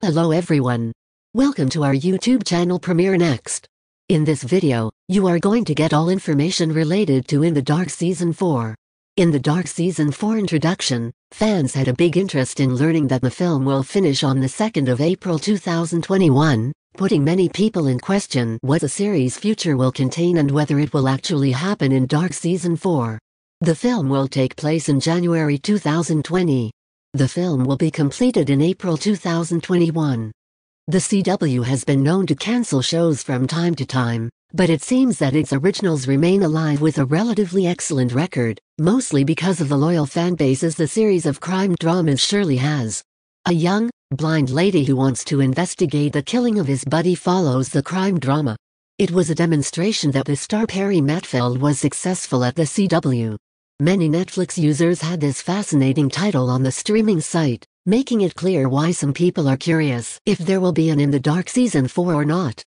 Hello everyone. Welcome to our YouTube channel Premiere Next. In this video, you are going to get all information related to In the Dark Season 4. In the Dark Season 4 introduction, fans had a big interest in learning that the film will finish on the 2nd of April 2021, putting many people in question what the series' future will contain and whether it will actually happen in Dark Season 4. The film will take place in January 2020. The film will be completed in April 2021. The CW has been known to cancel shows from time to time, but it seems that its originals remain alive with a relatively excellent record, mostly because of the loyal fan bases the series of crime dramas surely has. A young, blind lady who wants to investigate the killing of his buddy follows the crime drama. It was a demonstration that the star Perry Matfield was successful at the CW. Many Netflix users had this fascinating title on the streaming site, making it clear why some people are curious if there will be an In the Dark Season 4 or not.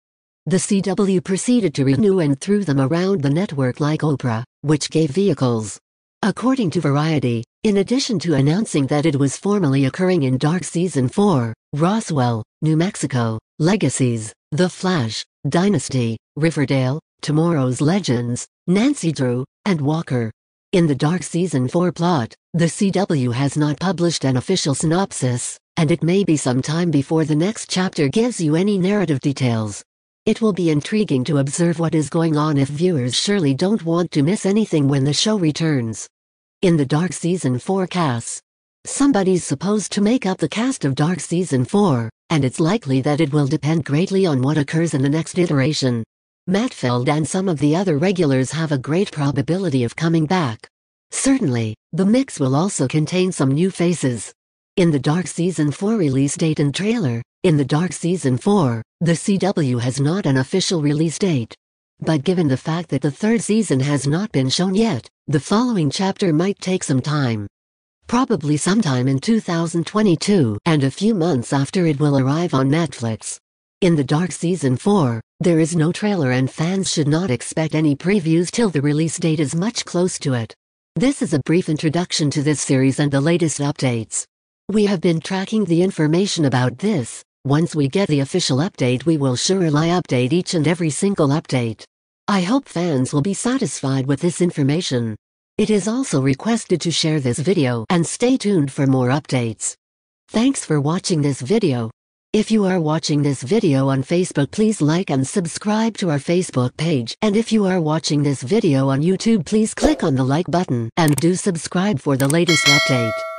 The CW proceeded to renew and threw them around the network like Oprah, which gave vehicles. According to Variety, in addition to announcing that it was formally occurring in Dark Season 4, Roswell, New Mexico, Legacies, The Flash, Dynasty, Riverdale, Tomorrow's Legends, Nancy Drew, and Walker, in the Dark Season 4 plot, the CW has not published an official synopsis, and it may be some time before the next chapter gives you any narrative details. It will be intriguing to observe what is going on if viewers surely don't want to miss anything when the show returns. In the Dark Season 4 cast, somebody's supposed to make up the cast of Dark Season 4, and it's likely that it will depend greatly on what occurs in the next iteration. Matfeld and some of the other regulars have a great probability of coming back. Certainly, the mix will also contain some new faces. In the Dark Season 4 release date and trailer, in the Dark Season 4, the CW has not an official release date. But given the fact that the third season has not been shown yet, the following chapter might take some time. Probably sometime in 2022 and a few months after it will arrive on Netflix. In The Dark Season 4, there is no trailer and fans should not expect any previews till the release date is much close to it. This is a brief introduction to this series and the latest updates. We have been tracking the information about this. Once we get the official update, we will surely update each and every single update. I hope fans will be satisfied with this information. It is also requested to share this video and stay tuned for more updates. Thanks for watching this video. If you are watching this video on Facebook please like and subscribe to our Facebook page and if you are watching this video on YouTube please click on the like button and do subscribe for the latest update.